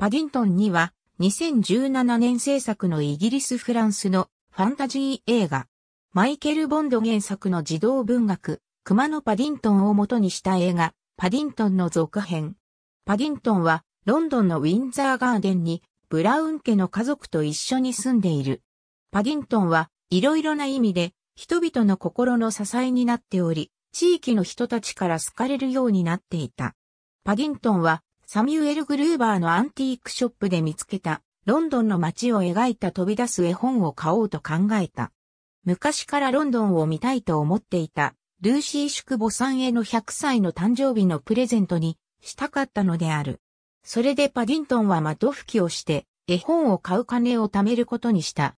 パディントンには2017年制作のイギリス・フランスのファンタジー映画。マイケル・ボンド原作の児童文学、熊のパディントンを元にした映画、パディントンの続編。パディントンはロンドンのウィンザーガーデンにブラウン家の家族と一緒に住んでいる。パディントンはいろいろな意味で人々の心の支えになっており、地域の人たちから好かれるようになっていた。パディントンはサミュエル・グルーバーのアンティークショップで見つけた、ロンドンの街を描いた飛び出す絵本を買おうと考えた。昔からロンドンを見たいと思っていた、ルーシー・シュクボさんへの100歳の誕生日のプレゼントにしたかったのである。それでパディントンは窓拭きをして、絵本を買う金を貯めることにした。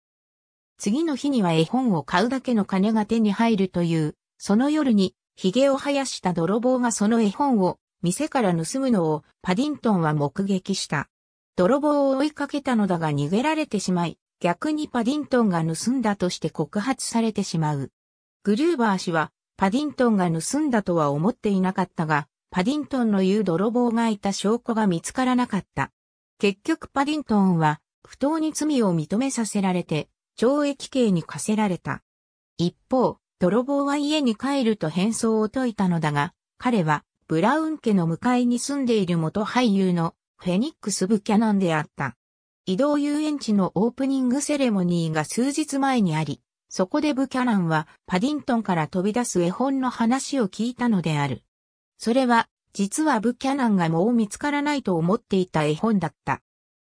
次の日には絵本を買うだけの金が手に入るという、その夜に、髭を生やした泥棒がその絵本を店から盗むのをパディントンは目撃した。泥棒を追いかけたのだが逃げられてしまい、逆にパディントンが盗んだとして告発されてしまう。グルーバー氏は、パディントンが盗んだとは思っていなかったが、パディントンの言う泥棒がいた証拠が見つからなかった。結局パディントンは、不当に罪を認めさせられて、懲役刑に課せられた。一方、泥棒は家に帰ると変装を解いたのだが、彼はブラウン家の向かいに住んでいる元俳優のフェニックス・ブキャナンであった。移動遊園地のオープニングセレモニーが数日前にあり、そこでブキャナンはパディントンから飛び出す絵本の話を聞いたのである。それは、実はブキャナンがもう見つからないと思っていた絵本だった。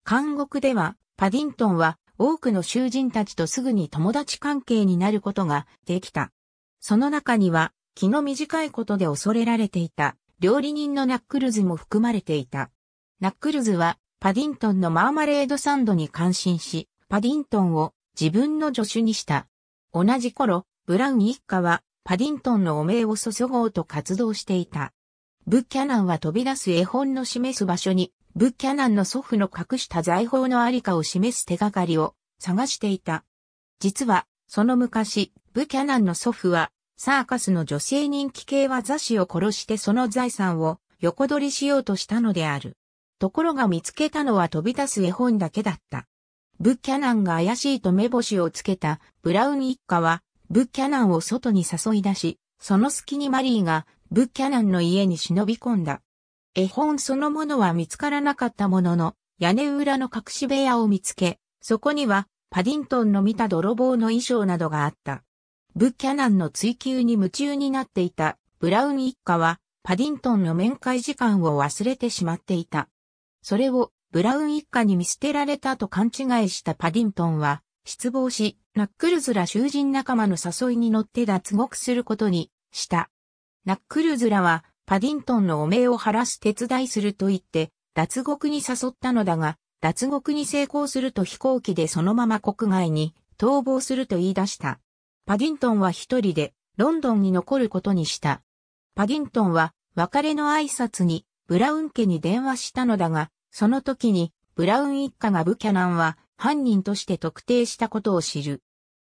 監獄では、パディントンは多くの囚人たちとすぐに友達関係になることができた。その中には、気の短いことで恐れられていた料理人のナックルズも含まれていた。ナックルズは、パディントンのマーマレードサンドに感心し、パディントンを自分の助手にした。同じ頃、ブラウン一家は、パディントンの汚名を注ごうと活動していた。ブッキャナンは飛び出す絵本の示す場所に、ブッキャナンの祖父の隠した財宝のありかを示す手がかりを探していた。実は、その昔、ブキャナンの祖父はサーカスの女性人気系は雑誌を殺してその財産を横取りしようとしたのである。ところが見つけたのは飛び出す絵本だけだった。ブッキャナンが怪しいと目星をつけたブラウン一家は、ブッキャナンを外に誘い出し、その隙にマリーがブッキャナンの家に忍び込んだ。絵本そのものは見つからなかったものの、屋根裏の隠し部屋を見つけ、そこにはパディントンの見た泥棒の衣装などがあった。ブキャナンの追求に夢中になっていたブラウン一家はパディントンの面会時間を忘れてしまっていた。それをブラウン一家に見捨てられたと勘違いしたパディントンは失望し、ナックルズら囚人仲間の誘いに乗って脱獄することにした。ナックルズらはパディントンの汚名を晴らす手伝いすると言って脱獄に誘ったのだが、脱獄に成功すると飛行機でそのまま国外に逃亡すると言い出した。パディントンは一人でロンドンに残ることにした。パディントンは別れの挨拶にブラウン家に電話したのだが、その時にブラウン一家がブキャナンは犯人として特定したことを知る。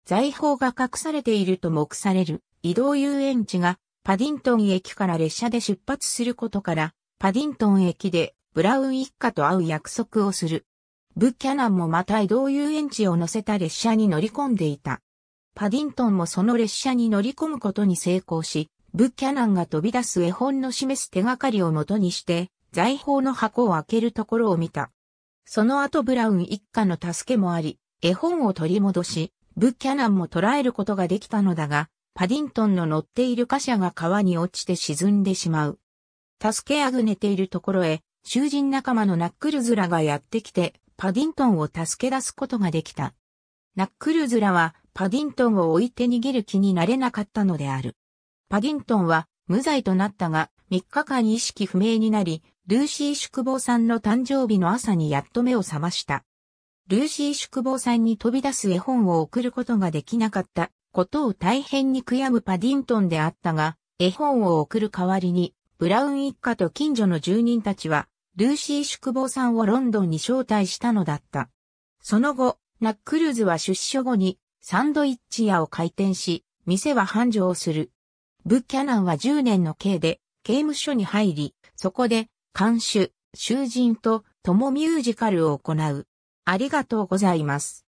財宝が隠されていると目される移動遊園地がパディントン駅から列車で出発することから、パディントン駅でブラウン一家と会う約束をする。ブキャナンもまた移動遊園地を乗せた列車に乗り込んでいた。パディントンもその列車に乗り込むことに成功し、ブッキャナンが飛び出す絵本の示す手がかりをもとにして、財宝の箱を開けるところを見た。その後ブラウン一家の助けもあり、絵本を取り戻し、ブッキャナンも捉えることができたのだが、パディントンの乗っている貨車が川に落ちて沈んでしまう。助けあぐねているところへ、囚人仲間のナックルズラがやってきて、パディントンを助け出すことができた。ナックルズラは、パディントンを置いて逃げる気になれなかったのである。パディントンは無罪となったが3日間意識不明になり、ルーシー宿坊さんの誕生日の朝にやっと目を覚ました。ルーシー宿坊さんに飛び出す絵本を送ることができなかったことを大変に悔やむパディントンであったが、絵本を送る代わりに、ブラウン一家と近所の住人たちは、ルーシー宿坊さんをロンドンに招待したのだった。その後、ナックルズは出所後にサンドイッチ屋を開店し、店は繁盛する。ブッキャナンは10年の刑で刑務所に入り、そこで監守、囚人と共ミュージカルを行う。ありがとうございます。